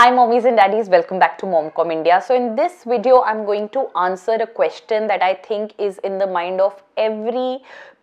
Hi mommies and daddies, welcome back to Momcom India. So in this video, I'm going to answer a question that I think is in the mind of every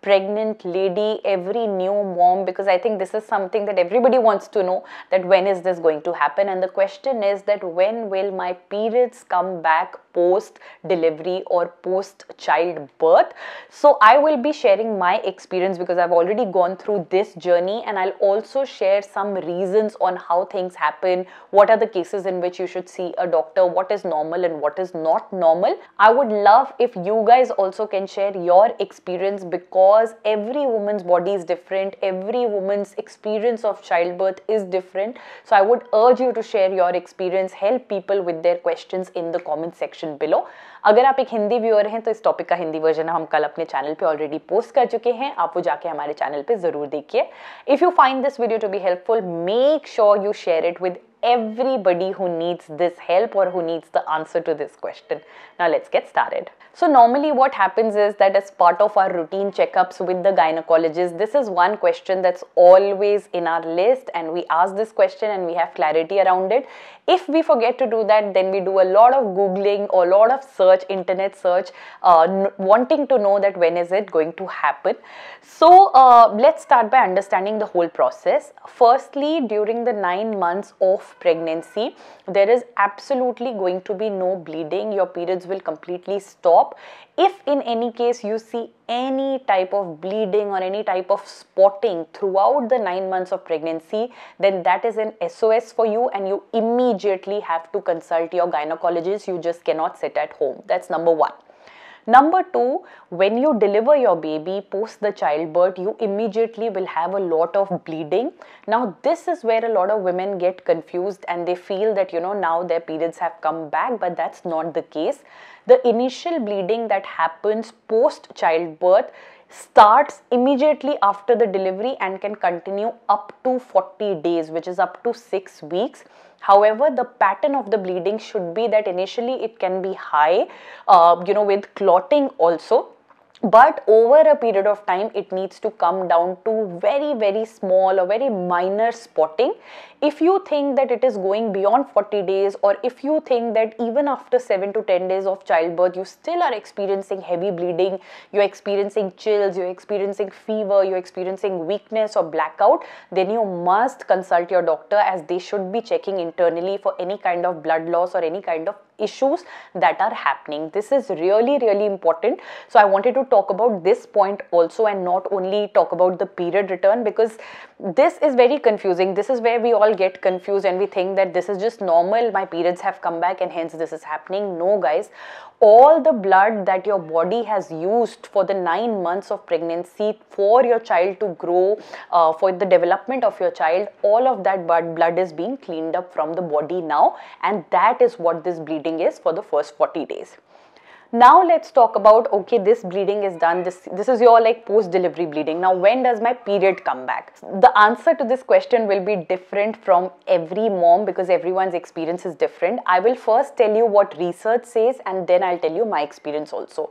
pregnant lady, every new mom, because I think this is something that everybody wants to know that when is this going to happen? And the question is that when will my periods come back post delivery or post childbirth? So I will be sharing my experience because I've already gone through this journey and I'll also share some reasons on how things happen, what are the cases in which you should see a doctor, what is normal and what is not normal. I would love if you guys also can share your experience experience because every woman's body is different, every woman's experience of childbirth is different. So I would urge you to share your experience, help people with their questions in the comment section below. अगर आप एक Hindi viewer हैं तो इस topic का Hindi version हम कल अपने चैनल पे ऑलरेडी पोस्ट कर चुके हैं आप वो जाके हमारे चैनल पे जरूर देखिए if you find this video to be helpful make sure you share it with everybody who needs this help or who needs the answer to this question. Now let's get started. So normally what happens is that as part of our routine checkups with the gynecologist, this is one question that's always in our list and we ask this question and we have clarity around it. If we forget to do that, then we do a lot of Googling or a lot of search, internet search, uh, wanting to know that when is it going to happen. So uh, let's start by understanding the whole process. Firstly, during the nine months of pregnancy there is absolutely going to be no bleeding your periods will completely stop if in any case you see any type of bleeding or any type of spotting throughout the 9 months of pregnancy then that is an SOS for you and you immediately have to consult your gynecologist you just cannot sit at home that's number 1 Number two, when you deliver your baby post the childbirth, you immediately will have a lot of bleeding. Now, this is where a lot of women get confused and they feel that, you know, now their periods have come back, but that's not the case. The initial bleeding that happens post childbirth starts immediately after the delivery and can continue up to 40 days, which is up to six weeks. However, the pattern of the bleeding should be that initially it can be high, uh, you know, with clotting also but over a period of time it needs to come down to very very small or very minor spotting if you think that it is going beyond 40 days or if you think that even after 7 to 10 days of childbirth you still are experiencing heavy bleeding you're experiencing chills you're experiencing fever you're experiencing weakness or blackout then you must consult your doctor as they should be checking internally for any kind of blood loss or any kind of issues that are happening. This is really, really important. So I wanted to talk about this point also and not only talk about the period return because this is very confusing. This is where we all get confused and we think that this is just normal. My periods have come back and hence this is happening. No, guys. All the blood that your body has used for the nine months of pregnancy for your child to grow, uh, for the development of your child, all of that blood is being cleaned up from the body now. And that is what this bleeding bleeding is for the first 40 days. Now let's talk about, okay, this bleeding is done. This, this is your like post-delivery bleeding. Now, when does my period come back? The answer to this question will be different from every mom because everyone's experience is different. I will first tell you what research says and then I'll tell you my experience also.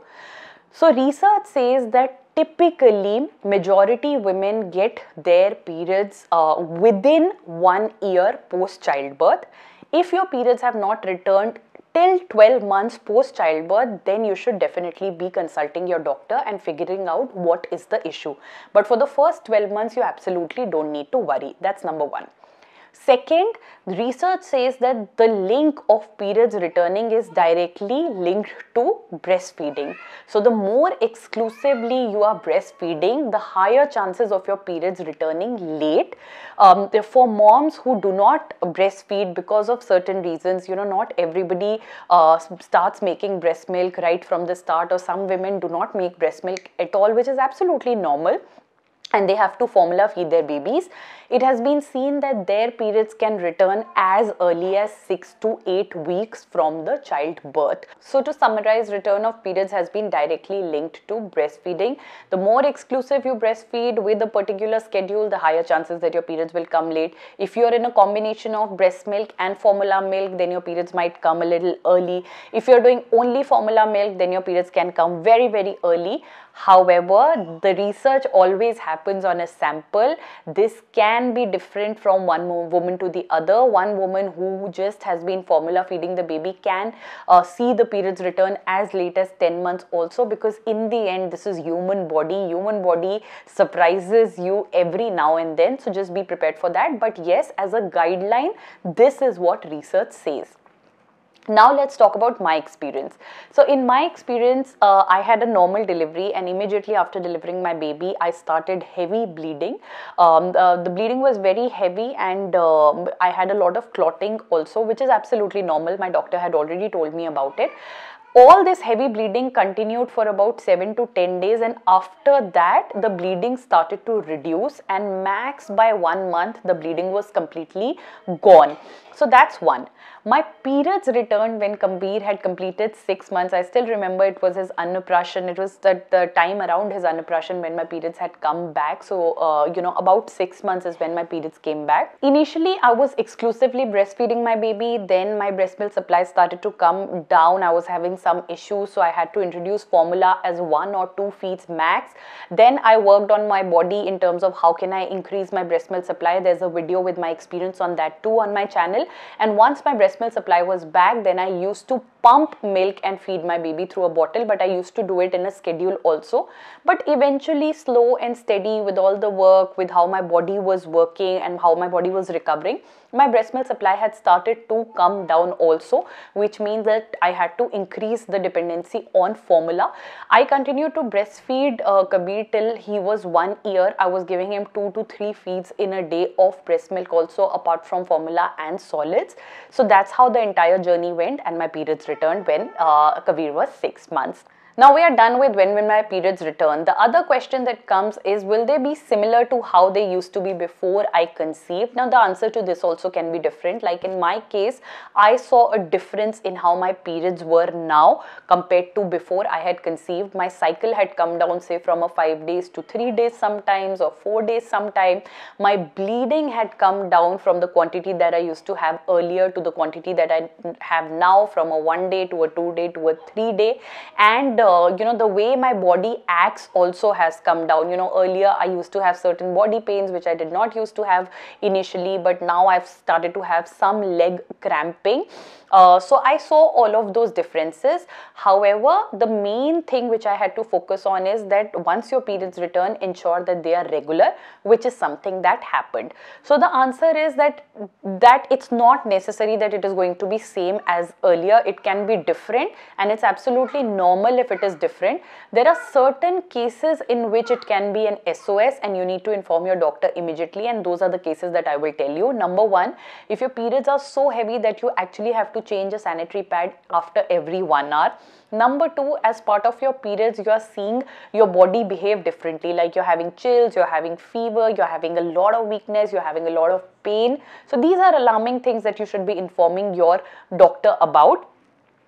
So research says that typically majority women get their periods uh, within one year post childbirth. If your periods have not returned till 12 months post childbirth, then you should definitely be consulting your doctor and figuring out what is the issue. But for the first 12 months, you absolutely don't need to worry. That's number one. Second, research says that the link of periods returning is directly linked to breastfeeding. So the more exclusively you are breastfeeding, the higher chances of your periods returning late. Um, for moms who do not breastfeed because of certain reasons, you know, not everybody uh, starts making breast milk right from the start or some women do not make breast milk at all, which is absolutely normal and they have to formula feed their babies. It has been seen that their periods can return as early as 6 to 8 weeks from the childbirth. So to summarize, return of periods has been directly linked to breastfeeding. The more exclusive you breastfeed with a particular schedule, the higher chances that your periods will come late. If you're in a combination of breast milk and formula milk, then your periods might come a little early. If you're doing only formula milk, then your periods can come very, very early. However, the research always happens on a sample. This can be different from one woman to the other. One woman who just has been formula feeding the baby can uh, see the periods return as late as 10 months also because in the end, this is human body. Human body surprises you every now and then. So just be prepared for that. But yes, as a guideline, this is what research says. Now let's talk about my experience. So in my experience, uh, I had a normal delivery and immediately after delivering my baby, I started heavy bleeding. Um, uh, the bleeding was very heavy and uh, I had a lot of clotting also, which is absolutely normal. My doctor had already told me about it all this heavy bleeding continued for about 7 to 10 days and after that the bleeding started to reduce and max by one month the bleeding was completely gone so that's one my periods returned when Kambir had completed six months. I still remember it was his Annaprashan. It was the, the time around his Annaprashan when my periods had come back. So, uh, you know, about six months is when my periods came back. Initially, I was exclusively breastfeeding my baby. Then my breast milk supply started to come down. I was having some issues. So I had to introduce formula as one or two feeds max. Then I worked on my body in terms of how can I increase my breast milk supply. There's a video with my experience on that too on my channel. And once my breast breast milk supply was back, then I used to pump milk and feed my baby through a bottle, but I used to do it in a schedule also. But eventually, slow and steady with all the work, with how my body was working and how my body was recovering, my breast milk supply had started to come down also, which means that I had to increase the dependency on formula. I continued to breastfeed uh, Kabir till he was one year. I was giving him two to three feeds in a day of breast milk also, apart from formula and solids. So that's that's how the entire journey went and my periods returned when uh, Kavir was six months. Now we are done with when will my periods return. The other question that comes is will they be similar to how they used to be before I conceived? Now the answer to this also can be different. Like in my case, I saw a difference in how my periods were now compared to before I had conceived. My cycle had come down say from a 5 days to 3 days sometimes or 4 days sometime. My bleeding had come down from the quantity that I used to have earlier to the quantity that I have now from a 1 day to a 2 day to a 3 day and uh, you know the way my body acts also has come down you know earlier i used to have certain body pains which i did not used to have initially but now i've started to have some leg cramping uh, so i saw all of those differences however the main thing which i had to focus on is that once your periods return ensure that they are regular which is something that happened so the answer is that that it's not necessary that it is going to be same as earlier it can be different and it's absolutely normal if it it is different. There are certain cases in which it can be an SOS and you need to inform your doctor immediately and those are the cases that I will tell you. Number one, if your periods are so heavy that you actually have to change a sanitary pad after every one hour. Number two, as part of your periods, you are seeing your body behave differently like you're having chills, you're having fever, you're having a lot of weakness, you're having a lot of pain. So these are alarming things that you should be informing your doctor about.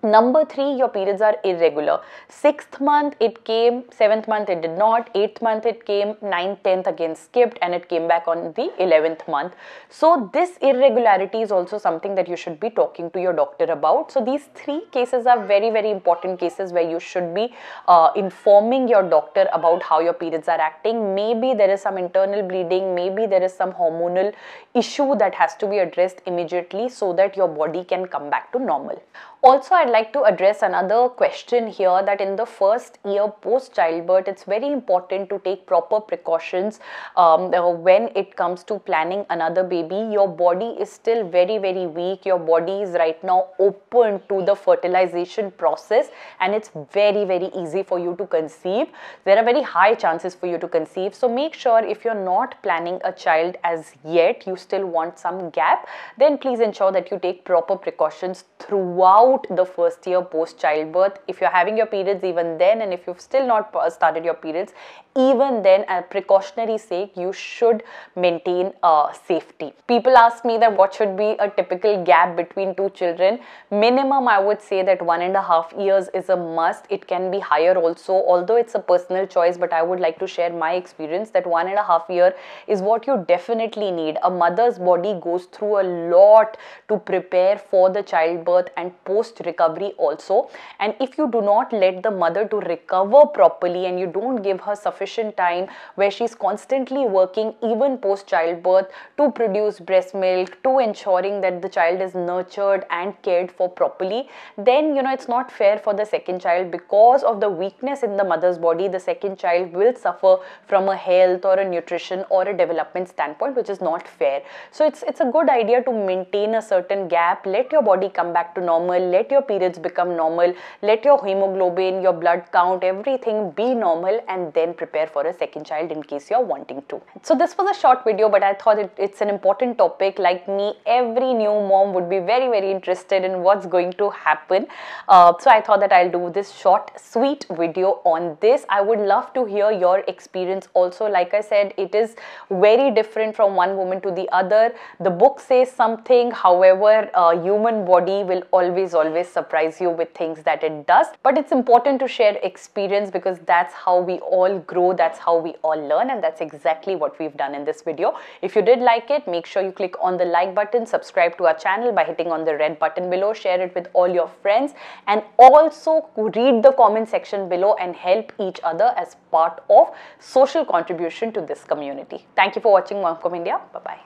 Number three, your periods are irregular. Sixth month it came, seventh month it did not, eighth month it came, ninth, tenth again skipped, and it came back on the eleventh month. So, this irregularity is also something that you should be talking to your doctor about. So, these three cases are very, very important cases where you should be uh, informing your doctor about how your periods are acting. Maybe there is some internal bleeding, maybe there is some hormonal issue that has to be addressed immediately so that your body can come back to normal. Also, I'd like to address another question here that in the first year post childbirth, it's very important to take proper precautions um, uh, when it comes to planning another baby. Your body is still very, very weak. Your body is right now open to the fertilization process and it's very, very easy for you to conceive. There are very high chances for you to conceive. So, make sure if you're not planning a child as yet, you still want some gap, then please ensure that you take proper precautions throughout throughout the first year post childbirth. If you're having your periods even then, and if you've still not started your periods, even then, at precautionary sake, you should maintain uh, safety. People ask me that what should be a typical gap between two children. Minimum, I would say that one and a half years is a must. It can be higher also, although it's a personal choice, but I would like to share my experience that one and a half year is what you definitely need. A mother's body goes through a lot to prepare for the childbirth and post post recovery also and if you do not let the mother to recover properly and you don't give her sufficient time where she's constantly working even post childbirth to produce breast milk to ensuring that the child is nurtured and cared for properly then you know it's not fair for the second child because of the weakness in the mother's body the second child will suffer from a health or a nutrition or a development standpoint which is not fair so it's it's a good idea to maintain a certain gap let your body come back to normal let your periods become normal, let your hemoglobin, your blood count, everything be normal and then prepare for a second child in case you're wanting to. So this was a short video but I thought it, it's an important topic like me every new mom would be very very interested in what's going to happen. Uh, so I thought that I'll do this short sweet video on this. I would love to hear your experience also like I said it is very different from one woman to the other. The book says something however uh, human body will always always surprise you with things that it does. But it's important to share experience because that's how we all grow, that's how we all learn, and that's exactly what we've done in this video. If you did like it, make sure you click on the like button, subscribe to our channel by hitting on the red button below, share it with all your friends, and also read the comment section below and help each other as part of social contribution to this community. Thank you for watching Momcom India. Bye bye.